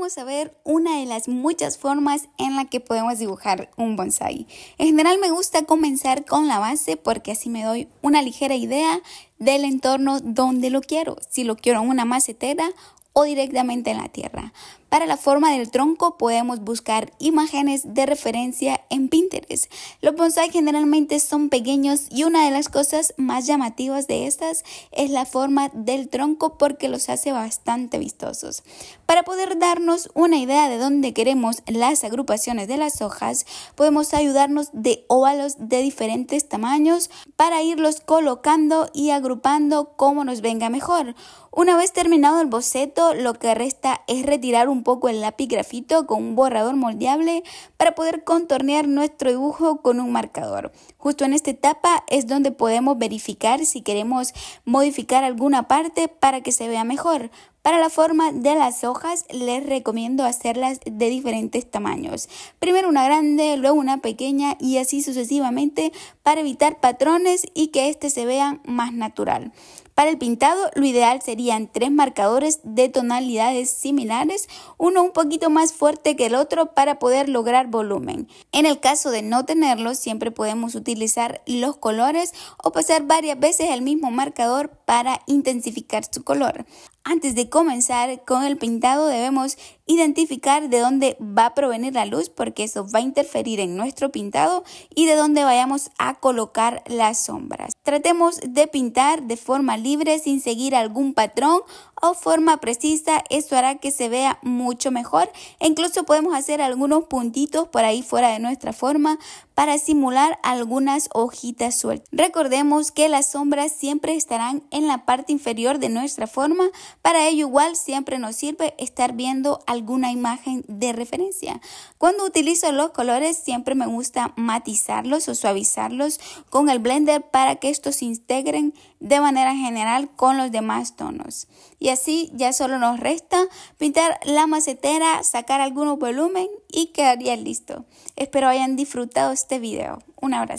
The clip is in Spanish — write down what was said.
vamos a ver una de las muchas formas en la que podemos dibujar un bonsai. En general me gusta comenzar con la base porque así me doy una ligera idea del entorno donde lo quiero, si lo quiero en una macetera o directamente en la tierra. Para la forma del tronco podemos buscar imágenes de referencia en Pinterest. Los bonsai generalmente son pequeños y una de las cosas más llamativas de estas es la forma del tronco porque los hace bastante vistosos. Para poder darnos una idea de dónde queremos las agrupaciones de las hojas, podemos ayudarnos de óvalos de diferentes tamaños para irlos colocando y agrupando como nos venga mejor. Una vez terminado el boceto, lo que resta es retirar un poco el lápiz grafito con un borrador moldeable para poder contornear nuestro dibujo con un marcador. Justo en esta etapa es donde podemos verificar si queremos modificar alguna parte para que se vea mejor. Para la forma de las hojas les recomiendo hacerlas de diferentes tamaños. Primero una grande, luego una pequeña y así sucesivamente para evitar patrones y que este se vea más natural. Para el pintado, lo ideal serían tres marcadores de tonalidades similares, uno un poquito más fuerte que el otro para poder lograr volumen. En el caso de no tenerlos siempre podemos utilizar los colores o pasar varias veces el mismo marcador para intensificar su color. Antes de comenzar con el pintado debemos identificar de dónde va a provenir la luz porque eso va a interferir en nuestro pintado y de dónde vayamos a colocar las sombras. Tratemos de pintar de forma libre sin seguir algún patrón o forma precisa, esto hará que se vea mucho mejor. E incluso podemos hacer algunos puntitos por ahí fuera de nuestra forma para simular algunas hojitas sueltas. Recordemos que las sombras siempre estarán en la parte inferior de nuestra forma, para ello igual siempre nos sirve estar viendo alguna imagen de referencia. Cuando utilizo los colores siempre me gusta matizarlos o suavizarlos con el blender para que estos se integren de manera general con los demás tonos. Y así ya solo nos resta pintar la macetera, sacar algunos volumen y quedaría listo. Espero hayan disfrutado este video. Un abrazo.